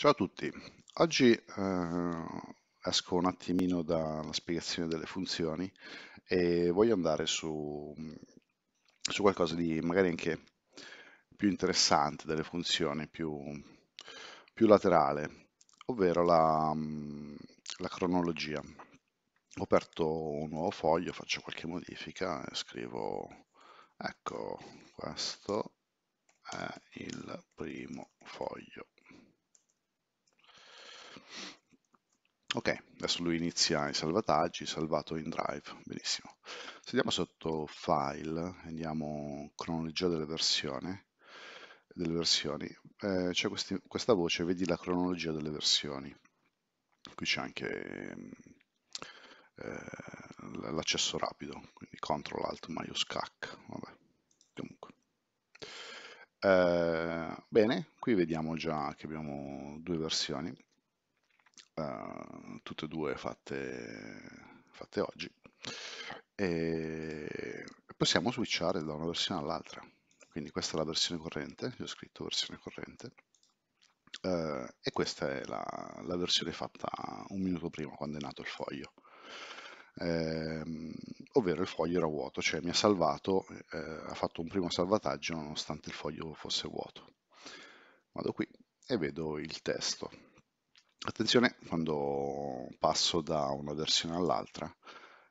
Ciao a tutti, oggi eh, esco un attimino dalla spiegazione delle funzioni e voglio andare su, su, qualcosa di magari anche più interessante delle funzioni, più, più laterale, ovvero la, la, cronologia. Ho aperto un nuovo foglio, faccio qualche modifica e scrivo, ecco, questo è il primo foglio Ok, adesso lui inizia i salvataggi, salvato in drive, benissimo. Se andiamo sotto file, andiamo cronologia delle versioni, delle versioni eh, c'è questa voce, vedi la cronologia delle versioni. Qui c'è anche eh, l'accesso rapido, quindi CTRL ALT maius CAC, vabbè, comunque. Eh, bene, qui vediamo già che abbiamo due versioni eh, tutte e due fatte, fatte oggi, e possiamo switchare da una versione all'altra. Quindi questa è la versione corrente, io ho scritto versione corrente, Uh, e questa è la, la, versione fatta un minuto prima quando è nato il foglio uh, ovvero il foglio era vuoto cioè mi ha salvato uh, ha fatto un primo salvataggio nonostante il foglio fosse vuoto vado qui e vedo il testo Attenzione quando passo da una versione all'altra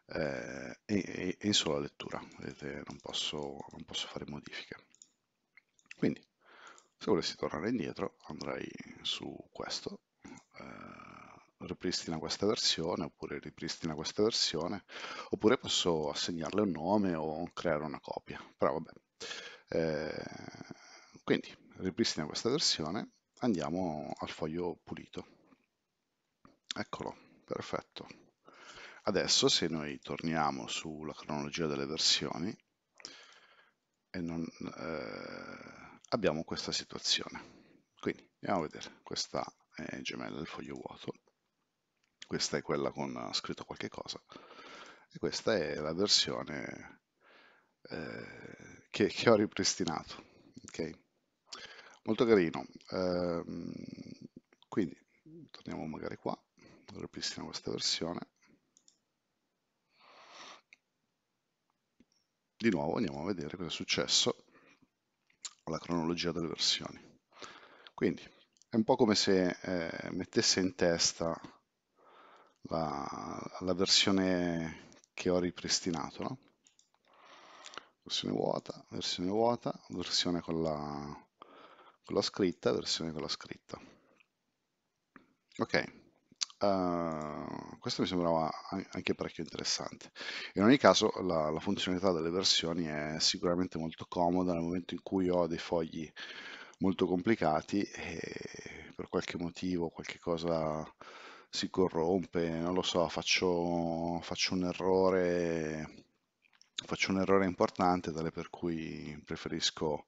eh, e, e, in sola lettura, vedete, non posso, non posso fare modifiche. Quindi, se volessi tornare indietro, andrei su questo, eh, ripristina questa versione, oppure ripristina questa versione, oppure posso assegnarle un nome o creare una copia, però vabbè. Eh, quindi, ripristina questa versione, andiamo al foglio pulito. Eccolo, perfetto. Adesso se noi torniamo sulla cronologia delle versioni, non, eh, abbiamo questa situazione. Quindi andiamo a vedere, questa è gemella del foglio vuoto, questa è quella con scritto qualche cosa, e questa è la versione eh, che, che, ho ripristinato. Okay? Molto carino. Eh, quindi torniamo magari qua ripristino questa versione di nuovo andiamo a vedere cosa è successo alla cronologia delle versioni quindi è un po' come se eh, mettesse in testa la, la, versione che ho ripristinato no? versione vuota, versione vuota, versione con la, con la scritta, versione con la scritta ok Ehm, questo mi sembrava anche parecchio interessante. In ogni caso la, la, funzionalità delle versioni è sicuramente molto comoda nel momento in cui ho dei fogli molto complicati e per qualche motivo qualche cosa si corrompe, non lo so, faccio, faccio un errore faccio un errore importante tale per cui preferisco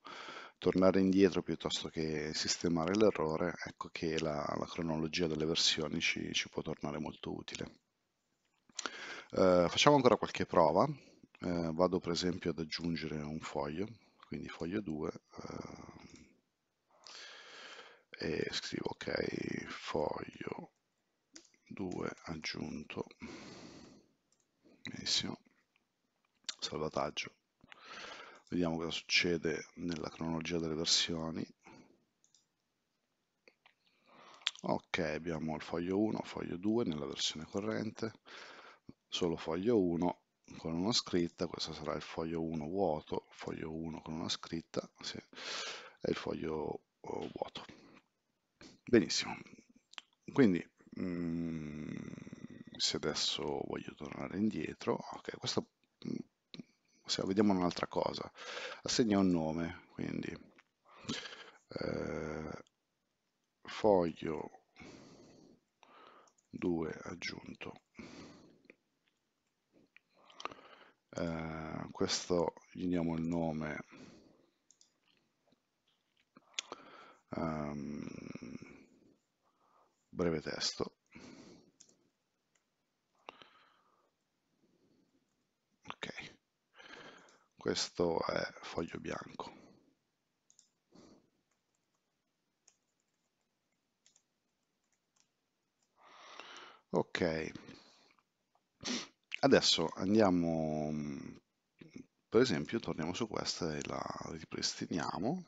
tornare indietro piuttosto che sistemare l'errore, ecco che la, la cronologia delle versioni ci, ci, può tornare molto utile. Eh, facciamo ancora qualche prova, eh, vado per esempio ad aggiungere un foglio, quindi foglio 2, eh, e scrivo ok, foglio 2 aggiunto, benissimo, salvataggio. Vediamo cosa succede nella cronologia delle versioni. Ok, abbiamo il foglio 1, foglio 2 nella versione corrente, solo foglio 1 con una scritta, questo sarà il foglio 1 vuoto, foglio 1 con una scritta sì, e il foglio oh, vuoto. Benissimo, quindi mh, mm, se adesso voglio tornare indietro, ok, questo possiamo, vediamo un'altra cosa, assegna un nome, quindi eh, foglio 2 aggiunto. Eh, questo gli diamo il nome um, breve testo questo è foglio bianco. Ok, adesso andiamo, per esempio, torniamo su questa e la ripristiniamo,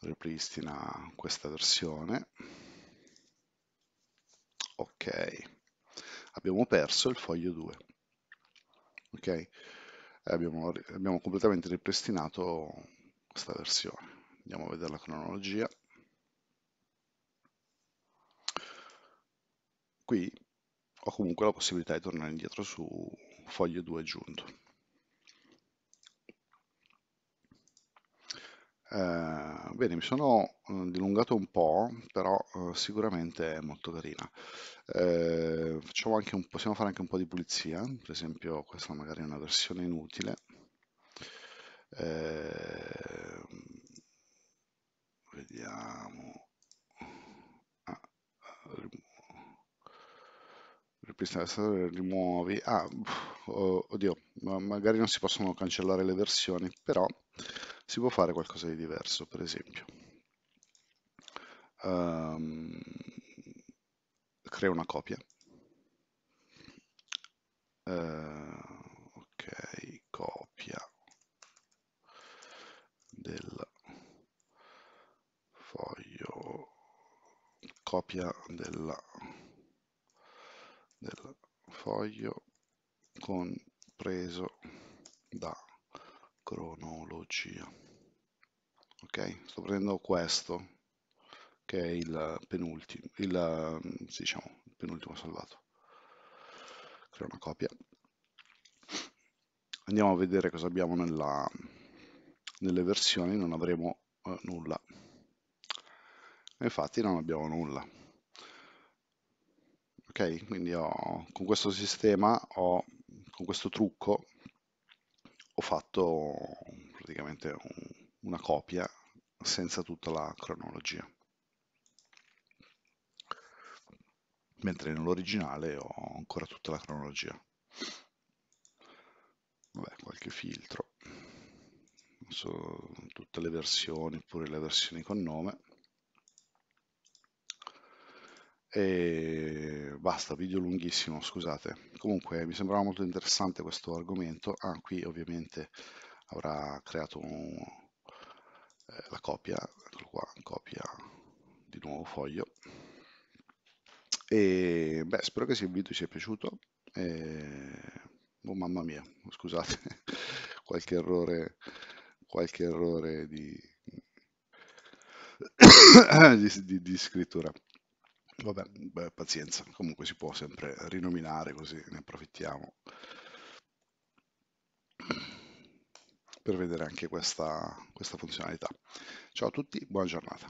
ripristina questa versione. Ok, abbiamo perso il foglio 2. Ok abbiamo, abbiamo completamente ripristinato questa versione. Andiamo a vedere la cronologia. Qui ho comunque la possibilità di tornare indietro su foglio 2 aggiunto. Eh, bene, mi sono eh, dilungato un po', però eh, sicuramente è molto carina. Eh, un, possiamo fare anche un po' di pulizia, per esempio questa magari è una versione inutile. vediamo. Ah, ripristina rimuovi. Ah, oh, oddio, magari non si possono cancellare le versioni, però si può fare qualcosa di diverso, per esempio. Um, creo una copia. Uh, ok, copia del foglio, copia della, del foglio compreso Lucia. Ok, sto prendendo questo che è il penultimo, il, mm, diciamo, il penultimo salvato. Creo una copia. Andiamo a vedere cosa abbiamo nella, nelle versioni, non avremo eh, nulla. Infatti non abbiamo nulla. Ok, quindi ho, con questo sistema, ho, con questo trucco, ho fatto praticamente un, una copia senza tutta la cronologia. Mentre nell'originale ho ancora tutta la cronologia. Vabbè, qualche filtro. So, tutte le versioni, pure le versioni con nome. E basta, video lunghissimo, scusate. Comunque mi sembrava molto interessante questo argomento. Ah, qui ovviamente avrà creato un, eh, la copia, eccolo qua, copia di nuovo foglio. E beh, spero che il video sia piaciuto. E... Oh, mamma mia, scusate, qualche errore, qualche errore di, di, di, di scrittura. Vabbè, beh, pazienza, comunque si può sempre rinominare così ne approfittiamo. per vedere anche questa, questa funzionalità. Ciao a tutti, buona giornata.